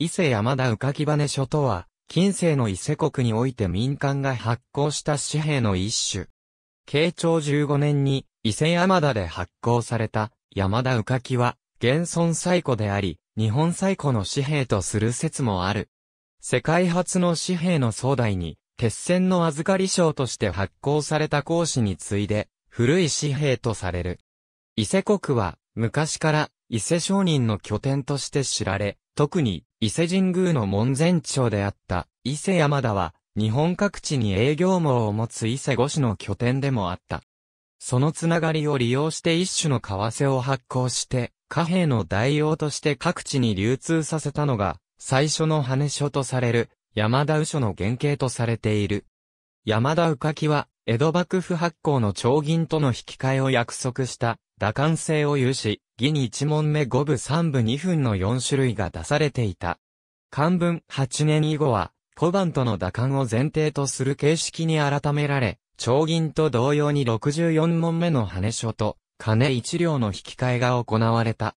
伊勢山田浮き羽書とは、近世の伊勢国において民間が発行した紙幣の一種。慶長15年に伊勢山田で発行された山田浮きは、現存最古であり、日本最古の紙幣とする説もある。世界初の紙幣の壮大に、鉄線の預かり賞として発行された講師に次いで、古い紙幣とされる。伊勢国は、昔から伊勢商人の拠点として知られ、特に伊勢神宮の門前町であった伊勢山田は、日本各地に営業網を持つ伊勢五市の拠点でもあった。そのつながりを利用して一種の為替を発行して、貨幣の代用として各地に流通させたのが、最初の羽書とされる、山田右書の原型とされている。山田右書は、江戸幕府発行の長銀との引き換えを約束した、打艦性を有し、に1問目5部3部2分の4種類が出されていた。漢文8年以後は、小判との打漢を前提とする形式に改められ、長銀と同様に64問目の羽書と、金1両の引き換えが行われた。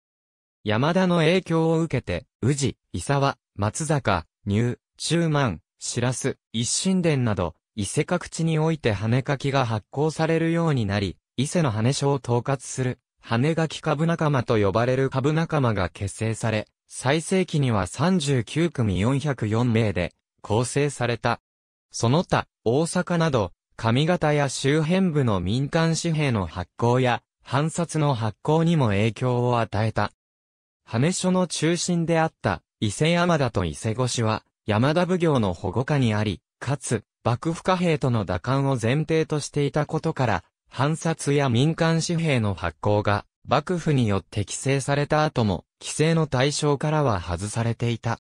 山田の影響を受けて、宇治、伊沢、松坂、ー、中満、白洲、一神殿など、伊勢各地において羽書きが発行されるようになり、伊勢の羽書を統括する羽垣株仲間と呼ばれる株仲間が結成され、最盛期には39組404名で構成された。その他、大阪など、上方や周辺部の民間紙幣の発行や、藩札の発行にも影響を与えた。羽所の中心であった伊勢山田と伊勢越しは、山田奉行の保護下にあり、かつ、幕府貨幣との打艦を前提としていたことから、藩札や民間紙幣の発行が、幕府によって規制された後も、規制の対象からは外されていた。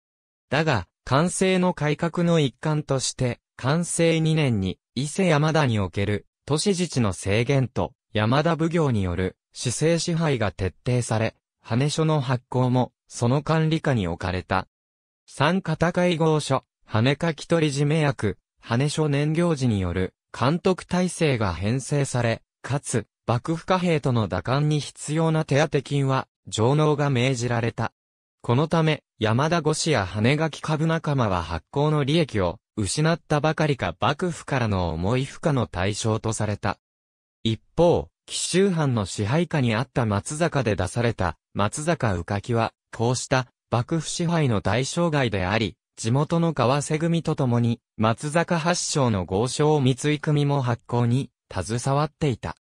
だが、完成の改革の一環として、完成2年に、伊勢山田における、都市自治の制限と、山田奉行による、市政支配が徹底され、羽書の発行も、その管理下に置かれた。三片会合書、羽書き取り締め役、羽書年行時による、監督体制が編成され、かつ、幕府貨幣との打艦に必要な手当金は、上納が命じられた。このため、山田五市や羽垣株仲間は発行の利益を、失ったばかりか幕府からの重い負荷の対象とされた。一方、紀州藩の支配下にあった松坂で出された、松坂浮きは、こうした、幕府支配の対象外であり、地元の川瀬組と共に、松坂発祥の豪商三井組も発行に、携わっていた。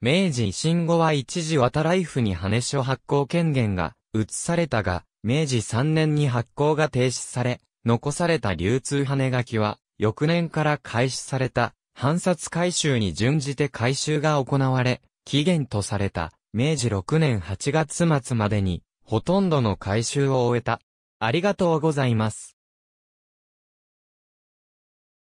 明治維新後は一時渡ライフに羽書発行権限が移されたが、明治3年に発行が停止され、残された流通羽書きは、翌年から開始された、藩札回収に準じて回収が行われ、期限とされた、明治6年8月末までに、ほとんどの回収を終えた。ありがとうございます。